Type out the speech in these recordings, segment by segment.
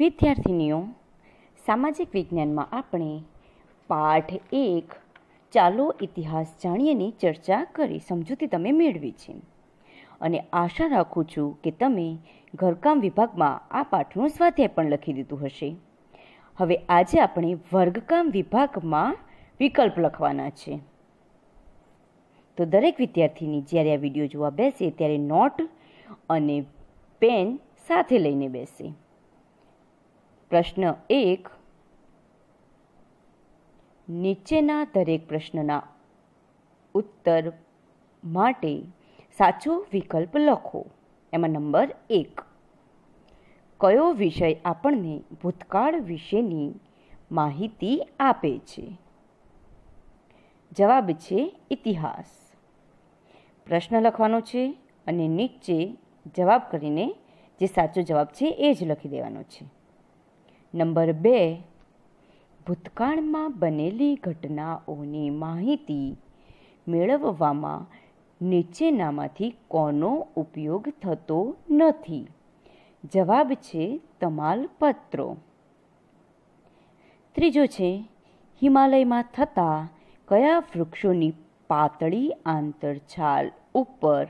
વિદ્યાર્થીનીઓ સામાજિક વિજ્ઞાનમાં આપણે પાઠ એક ચાલો ઇતિહાસ જાણીએની ચર્ચા કરી સમજૂતી તમે મેળવી છે અને આશા રાખું છું કે તમે ઘરકામ વિભાગમાં આ પાઠનું સ્વાધ્યાય પણ લખી દીધું હશે હવે આજે આપણે વર્ગકામ વિભાગમાં વિકલ્પ લખવાના છે તો દરેક વિદ્યાર્થીની જ્યારે આ વિડીયો જોવા બેસે ત્યારે નોટ અને પેન સાથે લઈને બેસે પ્રશ્ન એક નીચેના દરેક પ્રશ્નના ઉત્તર માટે સાચો વિકલ્પ લખો એમાં નંબર એક કયો વિષય આપણને ભૂતકાળ વિશેની માહિતી આપે છે જવાબ છે ઇતિહાસ પ્રશ્ન લખવાનો છે અને નીચે જવાબ કરીને જે સાચો જવાબ છે એ જ લખી દેવાનો છે નંબર બે ભૂતકાળમાં બનેલી ઘટનાઓની માહિતી મેળવવામાં નીચેનામાંથી કોનો ઉપયોગ થતો નથી જવાબ છે તમાલપત્રો ત્રીજો છે હિમાલયમાં થતા કયા વૃક્ષોની પાતળી આંતરછાલ ઉપર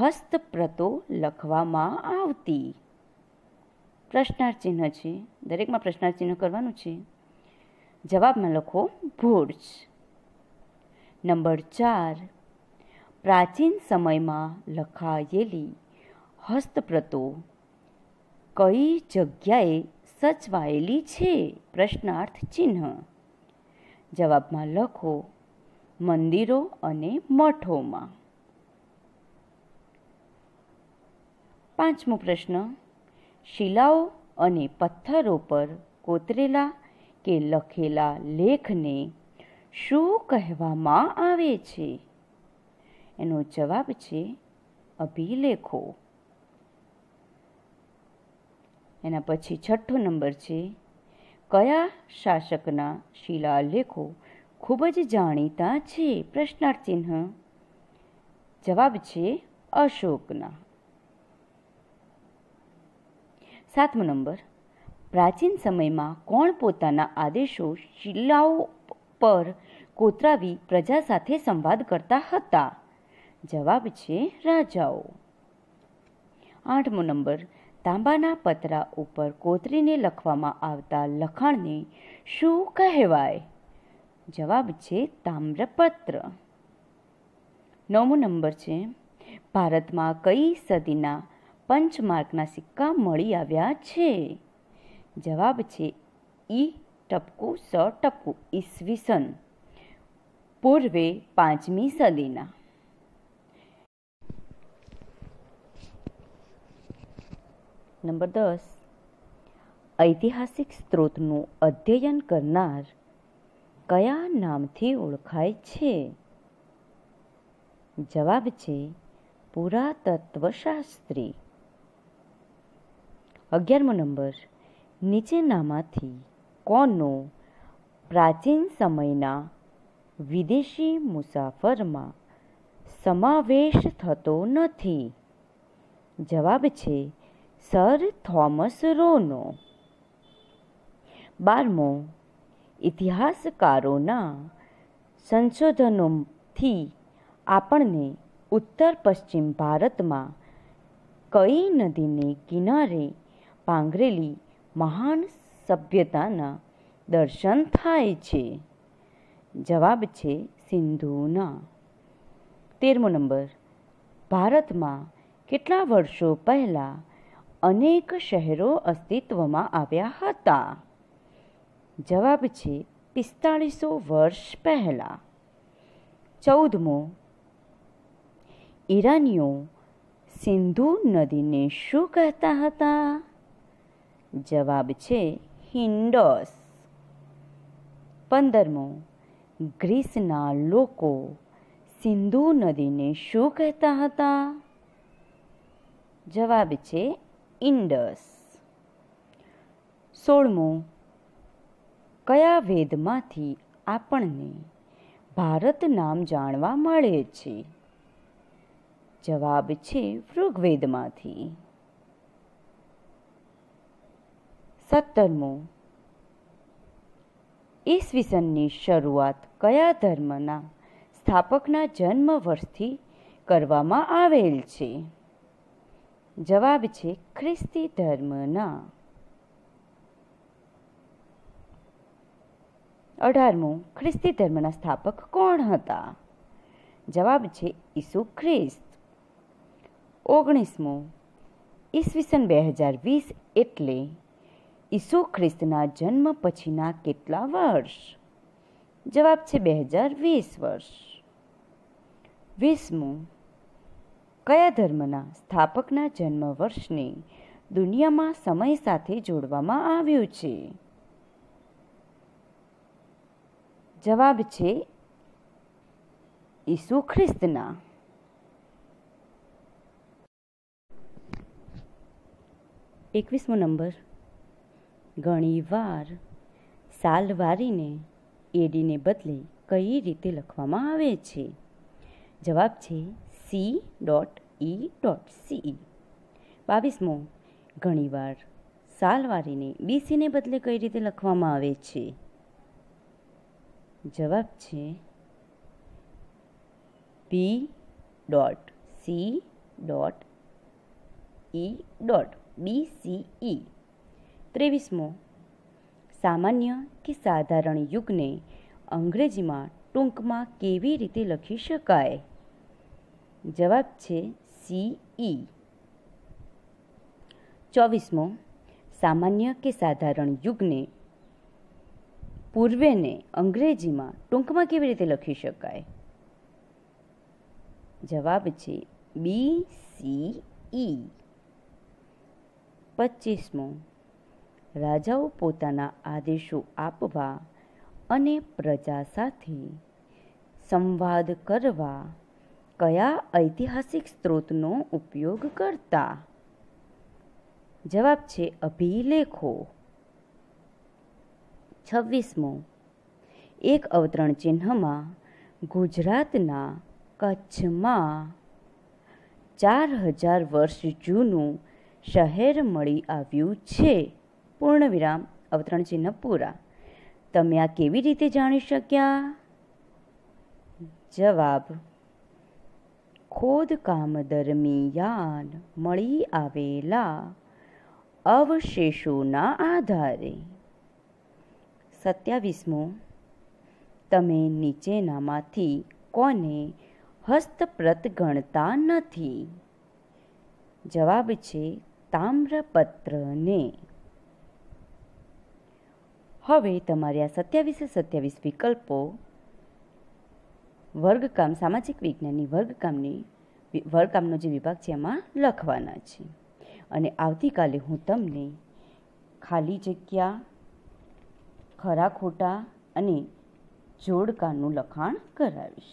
હસ્તપ્રતો લખવામાં આવતી પ્રશ્નાર્થ ચિહ્ન છે દરેકમાં પ્રશ્નાર્થ ચિહ્ન કરવાનું છે જવાબમાં લખો ભુર્જ નંબર ચાર પ્રાચીન સમયમાં લખાયેલી હસ્તપ્રતો કઈ જગ્યાએ સચવાયેલી છે પ્રશ્નાર્થ ચિહ્ન જવાબમાં લખો મંદિરો અને મઠોમાં પાંચમો પ્રશ્ન શિલાઓ અને પથ્થરો પર કોતરેલા કે લખેલા લેખને શું કહેવામાં આવે છે એનો જવાબ છે અભિલેખો એના પછી છઠ્ઠો નંબર છે કયા શાસકના શિલાલેખો ખૂબ જ જાણીતા છે પ્રશ્નાર્થ ચિહ્ન જવાબ છે અશોકના સાતમો નંબર પ્રાચીન સમયમાં કોણ પોતાના આદેશો શિલાઓ પર કોતરાવી પ્રજા સાથે સંવાદ કરતા હતા જવાબ છે રાજાઓ આઠમો નંબર તાંબાના પતરા ઉપર કોતરીને લખવામાં આવતા લખાણને શું કહેવાય જવાબ છે તામ્રપત્ર નવમો નંબર છે ભારતમાં કઈ સદીના પંચમાર્કના સિક્કા મળી આવ્યા છે જવાબ છે ઈ ટપકુ સ ટપકુ ઈસવીસન પૂર્વે પાંચમી સદીના નંબર દસ ઐતિહાસિક સ્ત્રોતનું અધ્યયન કરનાર કયા નામથી ઓળખાય છે જવાબ છે પુરાતત્વશાસ્ત્રી અગિયારમો નંબર નીચેનામાંથી કોનો પ્રાચીન સમયના વિદેશી મુસાફરમાં સમાવેશ થતો નથી જવાબ છે સર થોમસ રોનો બારમો ઇતિહાસકારોના સંશોધનોથી આપણને ઉત્તર પશ્ચિમ ભારતમાં કઈ નદીને કિનારે પાંગરેલી મહાન સભ્યતાના દર્શન થાય છે જવાબ છે સિંધુના તેરમો નંબર ભારતમાં કેટલા વર્ષો પહેલાં અનેક શહેરો અસ્તિત્વમાં આવ્યા હતા જવાબ છે પિસ્તાળીસો વર્ષ પહેલાં ચૌદમો ઈરાનીઓ સિંધુ નદીને શું કહેતા હતા જવાબ છે હિન્ડોસ પંદરમો ગ્રીસના લોકો સિંધુ નદીને શું કહેતા હતા જવાબ છે ઇન્ડસ સોળમો કયા વેદમાંથી આપણને ભારત નામ જાણવા મળે છે જવાબ છે ઋગ્વેદમાંથી સત્તરમું ઈસવીસનની શરૂઆત કયા ધર્મના સ્થાપકના જન્મ વર્ષથી કરવામાં આવેલ છે જવાબ છે ખ્રિસ્તી ધર્મના અઢારમું ખ્રિસ્તી ધર્મના સ્થાપક કોણ હતા જવાબ છે ઈસુ ખ્રિસ્ત ઓગણીસમું ઈસવીસન બે હજાર વીસ એટલે ઈસુ ખ્રિસ્તના જન્મ પછીના કેટલા વર્ષ જવાબ છે બે હજાર વીસ વર્ષ વીસમું કયા ધર્મના સ્થાપકના જન્મ વર્ષને દુનિયામાં સમય સાથે જોડવામાં આવ્યું છે જવાબ છે ઈસુ ખ્રિસ્તના એકવીસમો નંબર ઘણીવાર સાલ વારીને એડીને બદલે કઈ રીતે લખવામાં આવે છે જવાબ છે C dot E dot C બાવીસમો ઘણીવાર સાલ વારીને બીસીને બદલે કઈ રીતે લખવામાં આવે છે જવાબ છે B dot C dot E dot B C E ત્રેવીસમો સામાન્ય કે સાધારણ યુગને અંગ્રેજીમાં ટૂંકમાં કેવી રીતે લખી શકાય જવાબ છે સીઈ ચોવીસમો સામાન્ય કે સાધારણ યુગને પૂર્વેને અંગ્રેજીમાં ટૂંકમાં કેવી રીતે લખી શકાય જવાબ છે બી સી ઈ પચીસમો રાજાઓ પોતાના આદેશો આપવા અને પ્રજા સાથે સંવાદ કરવા કયા ઐતિહાસિક સ્ત્રોતનો ઉપયોગ કરતા જવાબ છે અભિલેખો છવ્વીસમો એક અવતરણ ચિહ્નમાં ગુજરાતના કચ્છમાં ચાર હજાર વર્ષ જૂનું શહેર મળી આવ્યું છે પૂર્ણ વિરામ અવતરણ ચિહ્ન પૂરા તમે આ કેવી રીતે જાણી શક્યા જવાબ ખોદકામ દરમિયાન મળી આવેલા અવશેષોના આધારે સત્યાવીસમો તમે નીચેનામાંથી કોને હસ્તપ્રત ગણતા નથી જવાબ છે તામ્રપત્રને હવે તમારે આ સત્યાવીસે સત્યાવીસ વિકલ્પો વર્ગકામ સામાજિક વિજ્ઞાનની વર્ગકામની વર્ગકામનો જે વિભાગ છે એમાં લખવાના છે અને આવતીકાલે હું તમને ખાલી જગ્યા ખરા ખોટા અને જોડકાનું લખાણ કરાવીશ